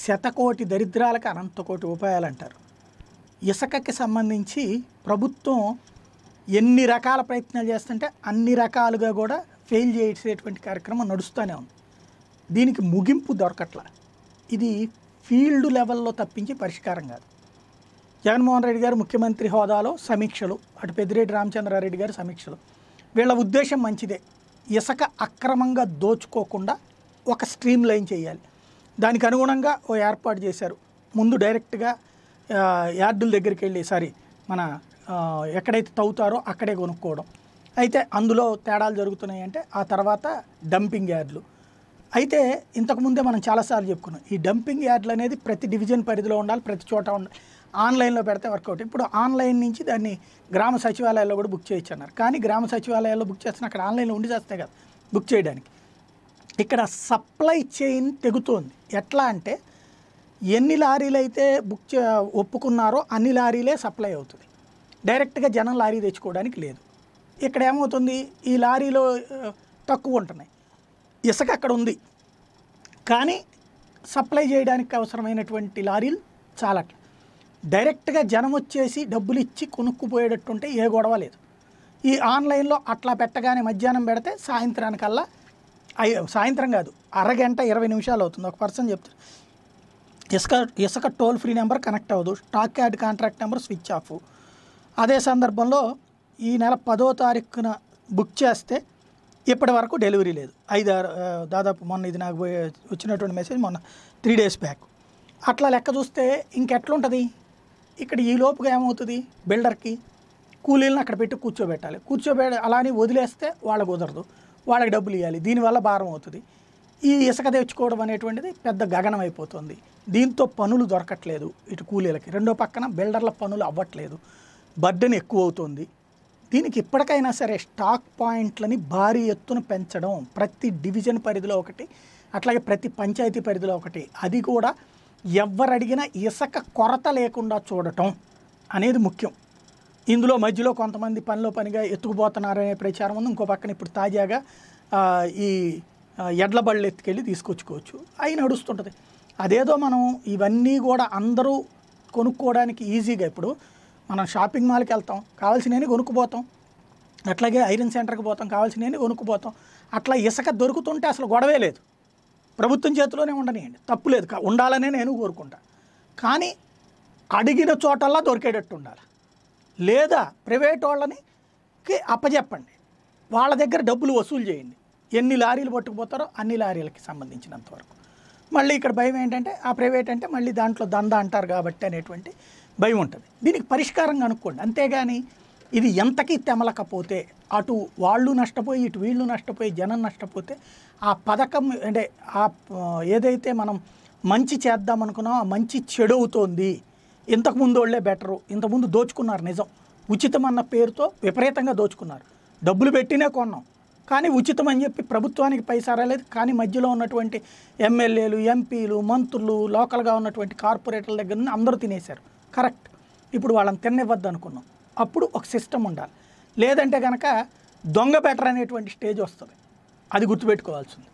శతకోటి దరిద్రాలకు అనంతకోటి ఉపాయాలు అంటారు ఇసుకకి సంబంధించి ప్రభుత్వం ఎన్ని రకాల ప్రయత్నాలు చేస్తుంటే అన్ని రకాలుగా కూడా ఫెయిల్ చేసేటువంటి కార్యక్రమం నడుస్తూనే ఉంది దీనికి ముగింపు దొరకట్లా ఇది ఫీల్డ్ లెవెల్లో తప్పించి పరిష్కారం కాదు జగన్మోహన్ రెడ్డి గారు ముఖ్యమంత్రి హోదాలో సమీక్షలు అటు పెద్దిరెడ్డి రామచంద్రారెడ్డి గారు సమీక్షలు వీళ్ళ ఉద్దేశం మంచిదే ఇసుక అక్రమంగా దోచుకోకుండా ఒక స్ట్రీమ్ లైన్ చేయాలి దానికి అనుగుణంగా ఓ ఏర్పాటు చేశారు ముందు డైరెక్ట్గా యార్డుల దగ్గరికి వెళ్ళి సారీ మన ఎక్కడైతే తవ్వుతారో అక్కడే కొనుక్కోవడం అయితే అందులో తేడాలు జరుగుతున్నాయి అంటే ఆ తర్వాత డంపింగ్ యార్డ్లు అయితే ఇంతకుముందే మనం చాలాసార్లు చెప్పుకున్నాం ఈ డంపింగ్ యార్డ్లు అనేది ప్రతి డివిజన్ పరిధిలో ఉండాలి ప్రతి చోట ఉండాలి ఆన్లైన్లో పెడితే వర్కౌట్ ఇప్పుడు ఆన్లైన్ నుంచి దాన్ని గ్రామ సచివాలయాల్లో కూడా బుక్ చేయొచ్చు అన్నారు కానీ గ్రామ సచివాలయాల్లో బుక్ చేస్తున్న అక్కడ ఆన్లైన్లో ఉండి చేస్తాయి కదా బుక్ చేయడానికి ఇక్కడ సప్లై చైన్ తెగుతోంది ఎట్లా అంటే ఎన్ని లారీలు అయితే బుక్ ఒప్పుకున్నారో అన్ని లారీలే సప్లై అవుతుంది డైరెక్ట్గా జనం లారీ తెచ్చుకోవడానికి లేదు ఇక్కడ ఏమవుతుంది ఈ లారీలో తక్కువ ఉంటున్నాయి ఇసుక అక్కడ ఉంది కానీ సప్లై చేయడానికి అవసరమైనటువంటి లారీలు చాలా డైరెక్ట్గా జనం వచ్చేసి డబ్బులు ఇచ్చి కొనుక్కుపోయేటట్టుంటే ఏ గొడవ లేదు ఈ ఆన్లైన్లో అట్లా పెట్టగానే మధ్యాహ్నం పెడితే సాయంత్రానికల్లా అయ్యో సాయంత్రం కాదు అరగంట ఇరవై నిమిషాలు అవుతుంది ఒక పర్సన్ చెప్తారు ఇసుక ఇసుక టోల్ ఫ్రీ నెంబర్ కనెక్ట్ అవ్వదు stockyard contract number switch off అదే సందర్భంలో ఈ నెల పదో తారీఖున బుక్ చేస్తే ఇప్పటి వరకు డెలివరీ లేదు ఐదు దాదాపు మొన్న ఇది నాకు వచ్చినటువంటి మెసేజ్ మొన్న త్రీ డేస్ బ్యాక్ అట్లా లెక్క చూస్తే ఇంకెట్లుంటుంది ఇక్కడ ఈ లోపుగా ఏమవుతుంది బిల్డర్కి కూలీలను అక్కడ పెట్టి కూర్చోబెట్టాలి కూర్చోబె అలానే వదిలేస్తే వాళ్ళకు కుదరదు వాళ్ళకి డబ్బులు ఇవ్వాలి దీనివల్ల భారం అవుతుంది ఈ ఇసుక తెచ్చుకోవడం అనేటువంటిది పెద్ద గగనం అయిపోతుంది దీంతో పనులు దొరకట్లేదు ఇటు కూలీలకి రెండో పక్కన బిల్డర్ల పనులు అవ్వట్లేదు బర్డెన్ ఎక్కువ అవుతుంది దీనికి ఇప్పటికైనా సరే స్టాక్ పాయింట్లని భారీ ఎత్తున పెంచడం ప్రతి డివిజన్ పరిధిలో ఒకటి అట్లాగే ప్రతి పంచాయతీ పరిధిలో ఒకటి అది కూడా ఎవరు ఇసుక కొరత లేకుండా చూడటం అనేది ముఖ్యం ఇందులో మధ్యలో కొంతమంది పనిలో పనిగా ఎత్తుకుపోతున్నారనే ప్రచారం ఉంది ఇంకో పక్కన ఇప్పుడు తాజాగా ఈ ఎడ్ల బళ్ళు ఎత్తుకెళ్ళి తీసుకొచ్చుకోవచ్చు అవి నడుస్తుంటుంది అదేదో మనం ఇవన్నీ కూడా అందరూ కొనుక్కోవడానికి ఈజీగా ఇప్పుడు మనం షాపింగ్ మాల్కి వెళ్తాం కావాల్సినవి కొనుక్కుపోతాం అట్లాగే ఐరన్ సెంటర్కి పోతాం కావాల్సినవి కొనుక్కుపోతాం అట్లా ఇసుక దొరుకుతుంటే అసలు గొడవే లేదు ప్రభుత్వం చేతిలోనే ఉండనియండి తప్పు లేదు ఉండాలనే నేను కోరుకుంటా కానీ అడిగిన చోటల్లా దొరికేటట్టు ఉండాలి లేదా ప్రైవేట్ వాళ్ళని అప్పచెప్పండి వాళ్ళ దగ్గర డబ్బులు వసూలు చేయండి ఎన్ని లారీలు పట్టుకుపోతారో అన్ని లారీలకి సంబంధించినంతవరకు మళ్ళీ ఇక్కడ భయం ఏంటంటే ఆ ప్రైవేట్ అంటే మళ్ళీ దాంట్లో దంద అంటారు కాబట్టి అనేటువంటి భయం ఉంటుంది దీనికి పరిష్కారం కనుక్కోండి అంతేగాని ఇది ఎంతకీ తెమలకపోతే అటు వాళ్ళు నష్టపోయి ఇటు వీళ్ళు నష్టపోయి జనం నష్టపోతే ఆ పథకం అంటే ఆ ఏదైతే మనం మంచి చేద్దాం అనుకున్నామో ఆ మంచి చెడవుతోంది ఇంతకుముందు వాళ్ళే బెటరు ఇంతకుముందు దోచుకున్నారు నిజం ఉచితం అన్న పేరుతో విపరీతంగా దోచుకున్నారు డబ్బులు పెట్టినే కొన్నాం కానీ ఉచితం అని చెప్పి ప్రభుత్వానికి పైసా రాలేదు కానీ మధ్యలో ఉన్నటువంటి ఎమ్మెల్యేలు ఎంపీలు మంత్రులు లోకల్గా ఉన్నటువంటి కార్పొరేటర్ల దగ్గర నుండి అందరూ తినేశారు కరెక్ట్ ఇప్పుడు వాళ్ళని తిననివ్వద్దు అనుకున్నాం అప్పుడు ఒక సిస్టమ్ ఉండాలి లేదంటే కనుక దొంగ బెటర్ అనేటువంటి స్టేజ్ వస్తుంది అది గుర్తుపెట్టుకోవాల్సింది